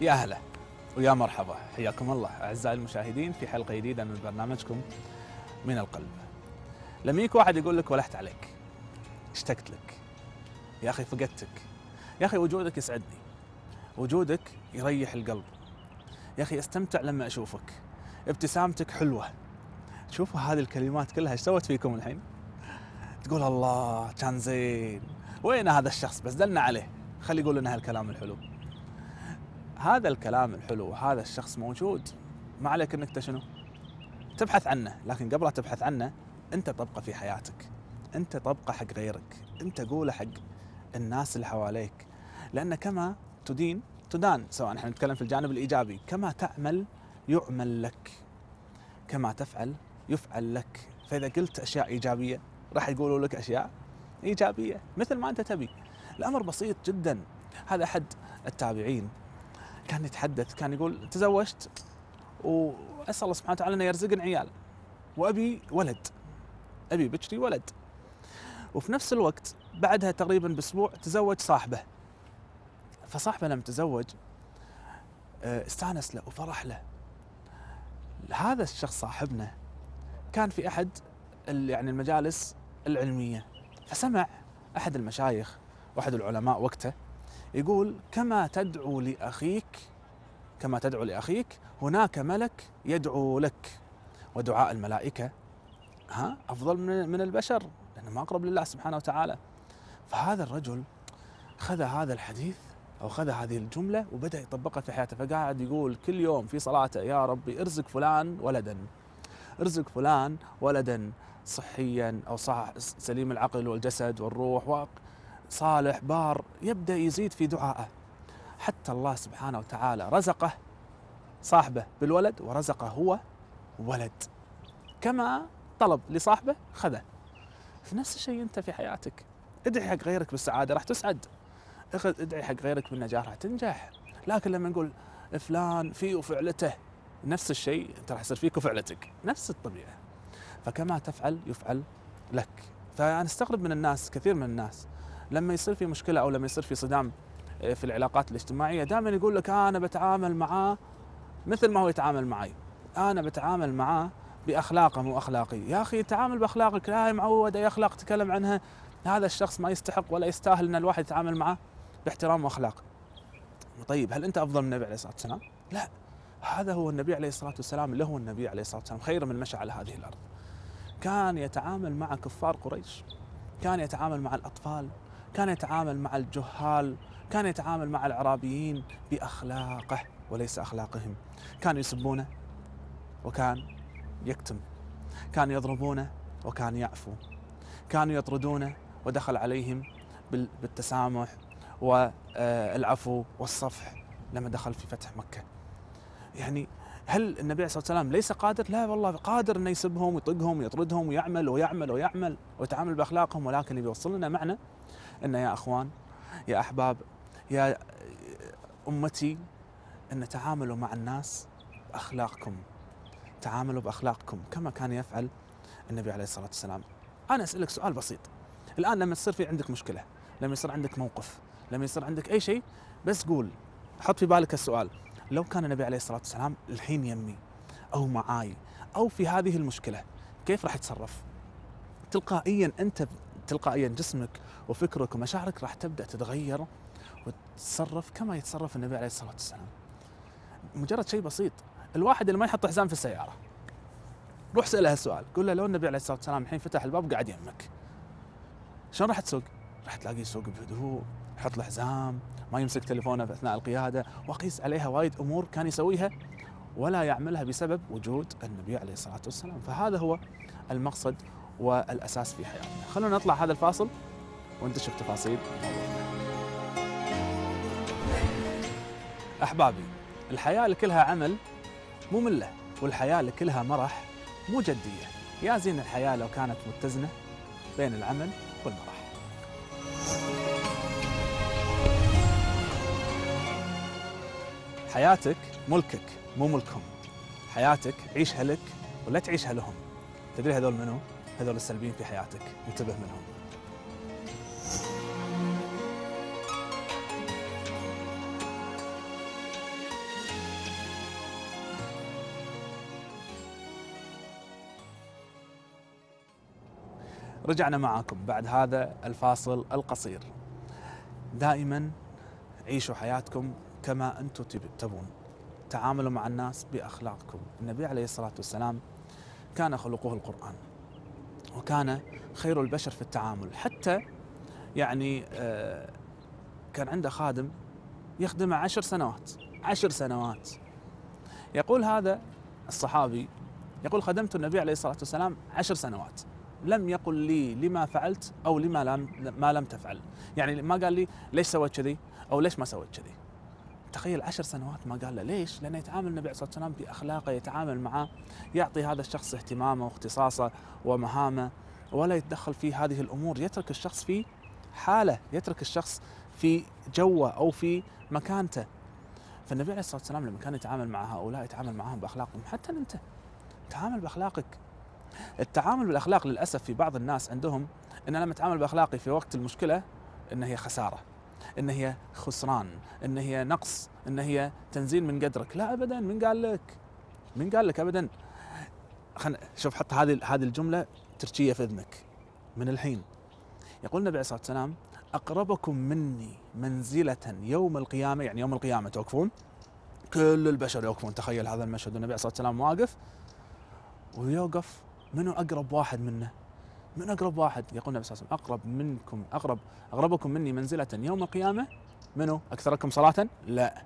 يا هلا ويا مرحبا حياكم الله اعزائي المشاهدين في حلقه جديده من برنامجكم من القلب لما يجيك واحد يقول لك ولحت عليك اشتقت لك يا اخي فقدتك يا اخي وجودك يسعدني وجودك يريح القلب يا اخي استمتع لما اشوفك ابتسامتك حلوه شوفوا هذه الكلمات كلها ايش سوت فيكم الحين تقول الله كان زين وين هذا الشخص بس دلنا عليه خلي يقول لنا هالكلام الحلو هذا الكلام الحلو وهذا الشخص موجود ما عليك انك شنو تبحث عنه لكن قبل لا تبحث عنه انت طبقه في حياتك انت طبقه حق غيرك انت قوله حق الناس اللي حواليك لان كما تدين تدان سواء احنا نتكلم في الجانب الايجابي كما تعمل يعمل لك كما تفعل يفعل لك فاذا قلت اشياء ايجابيه راح يقولوا لك اشياء ايجابيه مثل ما انت تبي الامر بسيط جدا هذا احد التابعين كان يتحدث كان يقول تزوجت واسال الله سبحانه وتعالى انه يرزقني عيال وابي ولد ابي بكري ولد وفي نفس الوقت بعدها تقريبا باسبوع تزوج صاحبه فصاحبه لما تزوج آه، استانس له وفرح له هذا الشخص صاحبنا كان في احد يعني المجالس العلميه فسمع احد المشايخ واحد العلماء وقته يقول كما تدعو لأخيك كما تدعو لأخيك هناك ملك يدعو لك ودعاء الملائكة ها أفضل من البشر لأنهم أقرب لله سبحانه وتعالى فهذا الرجل خذ هذا الحديث أو خذ هذه الجملة وبدأ يطبقها في حياته فقاعد يقول كل يوم في صلاته يا ربي ارزق فلان ولدا ارزق فلان ولدا صحيا أو صح سليم العقل والجسد والروح صالح بار يبدأ يزيد في دعائه حتى الله سبحانه وتعالى رزقه صاحبه بالولد ورزقه هو ولد كما طلب لصاحبه خذه في نفس الشيء أنت في حياتك ادعي حق غيرك بالسعادة راح تسعد ادعي حق غيرك بالنجاح راح تنجح لكن لما نقول فلان في وفعلته نفس الشيء انت راح يصير فيك وفعلتك نفس الطبيعه فكما تفعل يفعل لك فانا استغرب من الناس كثير من الناس لما يصير في مشكله او لما يصير في صدام آه، في العلاقات الاجتماعيه دائما يقول لك انا بتعامل معاه مثل ما هو يتعامل معي انا بتعامل معاه باخلاقه مو اخلاقي يا اخي تعامل باخلاقك لا هي معود اي اخلاق تكلم عنها هذا الشخص ما يستحق ولا يستاهل ان الواحد يتعامل معه باحترام واخلاق طيب هل انت افضل من النبي عليه الصلاه والسلام لا هذا هو النبي عليه الصلاه والسلام اللي هو النبي عليه الصلاه والسلام خير من مشى على هذه الارض كان يتعامل مع كفار قريش كان يتعامل مع الاطفال كان يتعامل مع الجهال كان يتعامل مع العرابيين بأخلاقه وليس أخلاقهم كانوا يسبونه وكان يكتم كانوا يضربونه وكان يعفو كانوا يطردونه ودخل عليهم بالتسامح والعفو آه، والصفح لما دخل في فتح مكة يعني هل النبي صلى الله عليه وسلم ليس قادر؟ لا والله قادر انه يسبهم ويطقهم ويطردهم ويعمل ويعمل ويعمل ويتعامل باخلاقهم ولكن اللي بيوصل لنا معنى انه يا اخوان يا احباب يا امتي ان تعاملوا مع الناس باخلاقكم تعاملوا باخلاقكم كما كان يفعل النبي عليه الصلاه والسلام. انا اسالك سؤال بسيط. الان لما تصير في عندك مشكله، لما يصير عندك موقف، لما يصير عندك اي شيء بس قول حط في بالك السؤال لو كان النبي عليه الصلاة والسلام الحين يمي أو معاي أو في هذه المشكلة كيف راح يتصرف تلقائيا أنت تلقائيا جسمك وفكرك ومشاعرك راح تبدأ تتغير وتتصرف كما يتصرف النبي عليه الصلاة والسلام مجرد شيء بسيط الواحد اللي ما يحط حزام في السيارة روح سأله هالسؤال قول له لو النبي عليه الصلاة والسلام الحين فتح الباب قاعد يمك شلون راح تسوق؟ راح تلاقيه يسوق بهدوء يحط الحزام ما يمسك تليفونه في اثناء القياده واقيس عليها وايد امور كان يسويها ولا يعملها بسبب وجود النبي عليه الصلاه والسلام فهذا هو المقصد والاساس في حياتنا خلونا نطلع هذا الفاصل ونكتشف تفاصيل احبابي الحياه اللي كلها عمل ممله والحياه اللي كلها مرح مو جديه يا زين الحياه لو كانت متزنه بين العمل والمرح حياتك ملكك مو ملكهم حياتك عيشها لك ولا تعيشها لهم تدري هذول منو؟ هذول السلبيين في حياتك انتبه منهم رجعنا معاكم بعد هذا الفاصل القصير دائما عيشوا حياتكم كما أنتم تبون تعاملوا مع الناس بأخلاقكم النبي عليه الصلاة والسلام كان خلقه القرآن وكان خير البشر في التعامل حتى يعني آه، كان عنده خادم يخدمه عشر سنوات عشر سنوات يقول هذا الصحابي يقول خدمت النبي عليه الصلاة والسلام عشر سنوات لم يقل لي لما فعلت أو لما لم, ما لم تفعل يعني ما قال لي ليش سويت كذي أو ليش ما سويت كذي تخيل عشر سنوات ما قال له ليش؟ لأنه يتعامل النبي عليه الصلاة والسلام بأخلاقه يتعامل معاه يعطي هذا الشخص اهتمامه واختصاصه ومهامه ولا يتدخل في هذه الأمور يترك الشخص في حاله يترك الشخص في جوه أو في مكانته فالنبي عليه الصلاة والسلام لما كان يتعامل مع هؤلاء يتعامل معهم بأخلاقهم حتى أنت تعامل بأخلاقك التعامل بالأخلاق للأسف في بعض الناس عندهم أن أنا لما أتعامل بأخلاقي في وقت المشكلة انها هي خسارة ان هي خسران ان هي نقص ان هي تنزيل من قدرك لا ابدا من قال لك من قال لك ابدا خلنا شوف حط هذه هذه الجمله تركيه في اذنك من الحين يقول النبي عليه الصلاه والسلام اقربكم مني منزله يوم القيامه يعني يوم القيامه توقفون كل البشر يوقفون تخيل هذا المشهد النبي عليه الصلاه والسلام واقف ويوقف منو اقرب واحد منه من أقرب واحد يقول النبي صلى الله عليه وسلم أقرب منكم أقرب أقربكم مني منزلة يوم القيامة منو أكثركم صلاة لا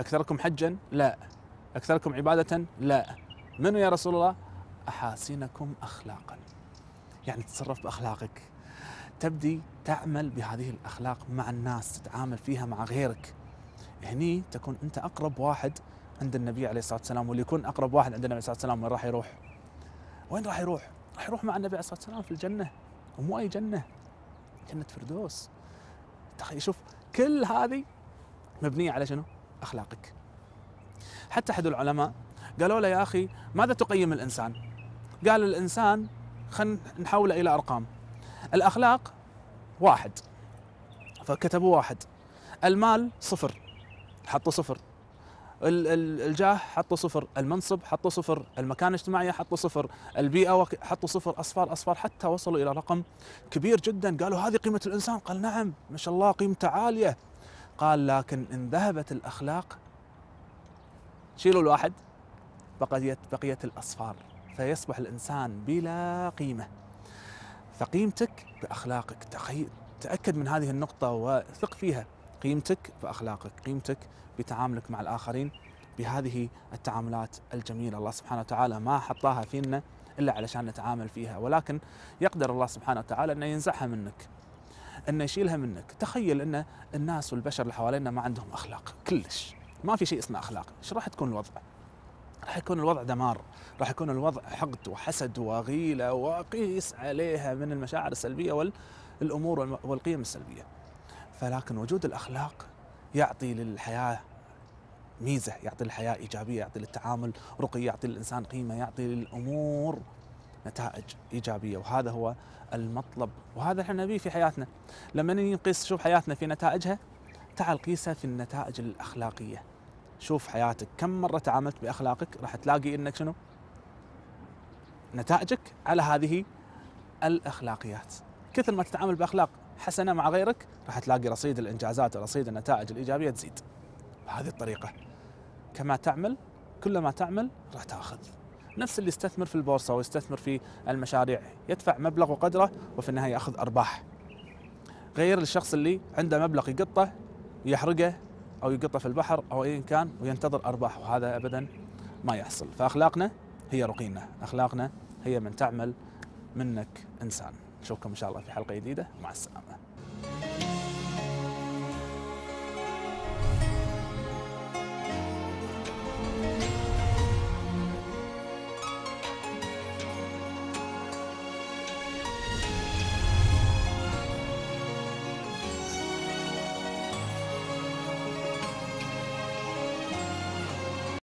أكثركم حجا لا أكثركم عبادة لا منو يا رسول الله أحاسنكم أخلاقا يعني تتصرف بأخلاقك تبدي تعمل بهذه الأخلاق مع الناس تتعامل فيها مع غيرك هني تكون أنت أقرب واحد عند النبي عليه الصلاة والسلام واللي يكون أقرب واحد عند النبي عليه الصلاة والسلام وين راح يروح وين راح يروح راح يروح مع النبي عليه الصلاه والسلام في الجنه ومو اي جنه جنه فردوس تخيل شوف كل هذه مبنيه على شنو؟ اخلاقك حتى احد العلماء قالوا له يا اخي ماذا تقيم الانسان؟ قال الانسان خلينا نحوله الى ارقام الاخلاق واحد فكتبوا واحد المال صفر حطوا صفر الجاه حطوا صفر المنصب حطوا صفر المكان الاجتماعي حطوا صفر البيئة حطوا صفر أصفار أصفار حتى وصلوا إلى رقم كبير جدا قالوا هذه قيمة الإنسان قال نعم ما شاء الله قيمته عالية قال لكن إن ذهبت الأخلاق شيلوا الواحد بقيت بقية الأصفار فيصبح الإنسان بلا قيمة فقيمتك بأخلاقك تأكد من هذه النقطة وثق فيها قيمتك بأخلاقك قيمتك بتعاملك مع الآخرين بهذه التعاملات الجميلة الله سبحانه وتعالى ما حطاها فينا إلا علشان نتعامل فيها ولكن يقدر الله سبحانه وتعالى أنه ينزعها منك أنه يشيلها منك تخيل أن الناس والبشر اللي حوالينا ما عندهم أخلاق كلش ما في شيء اسمه أخلاق ايش راح تكون الوضع راح يكون الوضع دمار راح يكون الوضع حقد وحسد وغيلة وقيس عليها من المشاعر السلبية والأمور والقيم السلبية فلكن وجود الأخلاق يعطي للحياة ميزة يعطي للحياة إيجابية يعطي للتعامل رقي يعطي للإنسان قيمة يعطي للأمور نتائج إيجابية وهذا هو المطلب وهذا احنا نبيه في حياتنا لما نقيس شوف حياتنا في نتائجها تعال قيسها في النتائج الأخلاقية شوف حياتك كم مرة تعاملت بأخلاقك راح تلاقي أنك شنو نتائجك على هذه الأخلاقيات كثر ما تتعامل بأخلاق حسنه مع غيرك راح تلاقي رصيد الانجازات ورصيد النتائج الايجابيه تزيد بهذه الطريقه كما تعمل كلما تعمل راح تاخذ نفس اللي يستثمر في البورصه ويستثمر في المشاريع يدفع مبلغ وقدره وفي النهايه ياخذ ارباح غير الشخص اللي عنده مبلغ يقطه يحرقه او يقطه في البحر او ايا كان وينتظر ارباح وهذا ابدا ما يحصل فاخلاقنا هي رقينا اخلاقنا هي من تعمل منك انسان نشوفكم ان شاء الله في حلقه جديده مع السلامه